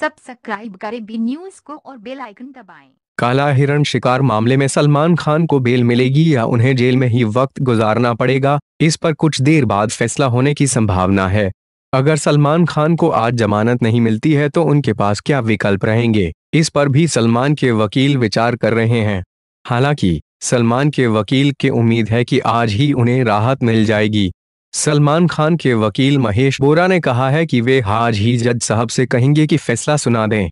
Subscribe करें B news को और बेल आइकन दबाएं। काला हिरण शिकार मामले में सलमान खान को बेल मिलेगी या उन्हें जेल में ही वक्त गुजारना पड़ेगा इस पर कुछ देर बाद फैसला होने की संभावना है अगर सलमान खान को आज जमानत नहीं मिलती है तो उनके पास क्या विकल्प रहेंगे इस पर भी सलमान के वकील विचार कर रहे हैं हालांकि सलमान के वकील के उम्मीद है कि आज ही उन्हें राहत मिल जाएगी सलमान खान के वकील महेश बोरा ने कहा है कि वे आज ही जज साहब से कहेंगे कि फैसला सुना दें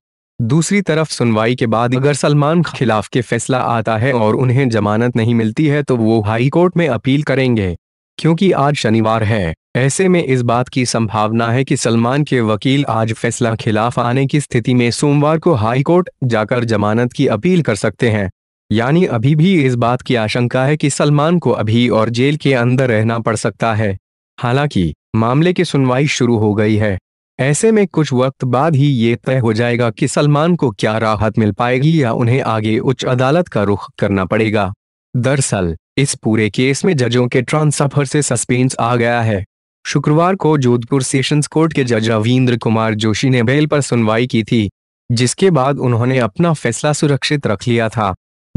दूसरी तरफ सुनवाई के बाद अगर सलमान खिलाफ के फैसला आता है और उन्हें जमानत नहीं मिलती है तो वो हाईकोर्ट में अपील करेंगे क्योंकि आज शनिवार है ऐसे में इस बात की संभावना है कि सलमान के वकील आज फैसला खिलाफ आने की स्थिति में सोमवार को हाईकोर्ट जाकर जमानत की अपील कर सकते हैं यानी अभी भी इस बात की आशंका है कि सलमान को अभी और जेल के अंदर रहना पड़ सकता है हालांकि मामले की सुनवाई शुरू हो गई है ऐसे में कुछ वक्त बाद ही ये तय हो जाएगा कि सलमान को क्या राहत मिल पाएगी या उन्हें आगे उच्च अदालत का रुख करना पड़ेगा दरअसल इस पूरे केस में जजों के ट्रांसफर से सस्पेंस आ गया है शुक्रवार को जोधपुर सेशंस कोर्ट के जज रविंद्र कुमार जोशी ने बेल पर सुनवाई की थी जिसके बाद उन्होंने अपना फैसला सुरक्षित रख लिया था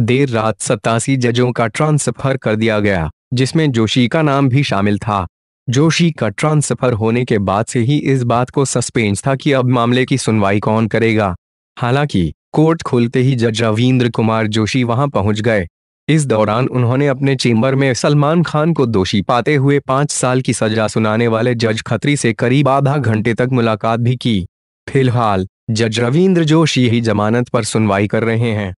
देर रात सत्तासी जजों का ट्रांसफर कर दिया गया जिसमें जोशी का नाम भी शामिल था जोशी का ट्रांसफर होने के बाद से ही इस बात को सस्पेंस था कि अब मामले की सुनवाई कौन करेगा हालांकि कोर्ट खुलते ही जज रविंद्र कुमार जोशी वहां पहुंच गए इस दौरान उन्होंने अपने चेंबर में सलमान खान को दोषी पाते हुए पांच साल की सजा सुनाने वाले जज खत्री से करीब आधा घंटे तक मुलाकात भी की फिलहाल जज रविंद्र जोशी ही जमानत पर सुनवाई कर रहे हैं